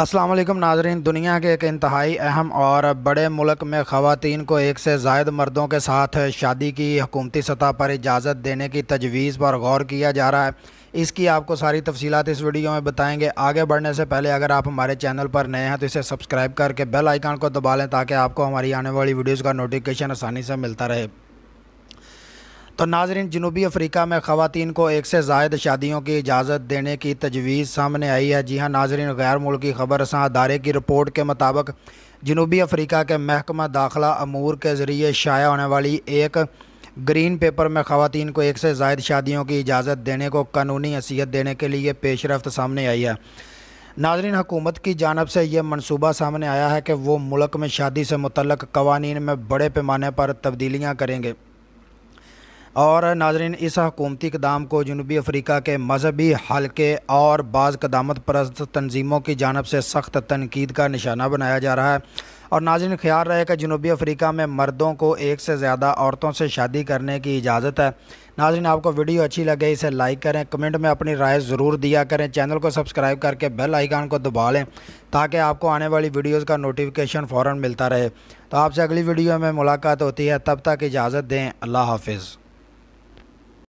असलम नाजरीन दुनिया के एक इंतहाई अहम और बड़े मुल्क में ख़वान को एक से जायद मर्दों के साथ शादी की हकूमती सतह पर इजाज़त देने की तजवीज़ पर गौर किया जा रहा है इसकी आपको सारी तफसीत इस वीडियो में बताएंगे आगे बढ़ने से पहले अगर आप हमारे चैनल पर नए हैं तो इसे सब्सक्राइब करके बेल आइकान को दबा लें ताकि आपको हमारी आने वाली वीडियोज़ का नोटिफिकेशन आसानी से मिलता रहे तो नाजरन जनूबी अफ्रीका में ख़वान को एक से जायद शादियों की इजाज़त देने की तजवीज़ सामने आई है जी हाँ नाजरन गैर मुल्की खबर रसां अदारे की रिपोर्ट के मुताबिक जनूबी अफ्रीका के महकमा दाखिला अमूर के ज़रिए शाया होने वाली एक ग्रीन पेपर में ख़वान को एक से जायद शादियों की इजाज़त देने को कानूनी हसीियत देने के लिए पेशरफ सामने आई है नाजरन हकूमत की जानब से यह मनसूबा सामने आया है कि वो मुल्क में शादी से मुतल कवानीन में बड़े पैमाने पर तब्दीलियाँ करेंगे और नाजरीन इस हकूमती कदम को जनूबी अफ्रीका के मजहबी हल्के और बाज़ कदामत परस्त तनजीमों की जानब से सख्त तनकीद का निशाना बनाया जा रहा है और नाजरन ख्याल रहे कि जनूबी अफ्रीका में मर्दों को एक से ज़्यादा औरतों से शादी करने की इजाज़त है नाजरन आपको वीडियो अच्छी लगे इसे लाइक करें कमेंट में अपनी राय ज़रूर दिया करें चैनल को सब्सक्राइब करके बेल आइकान को दबा लें ताकि आपको आने वाली वीडियोज़ का नोटिफिकेशन फ़ौर मिलता रहे तो आपसे अगली वीडियो में मुलाकात होती है तब तक इजाज़त दें अल्लाह हाफिज़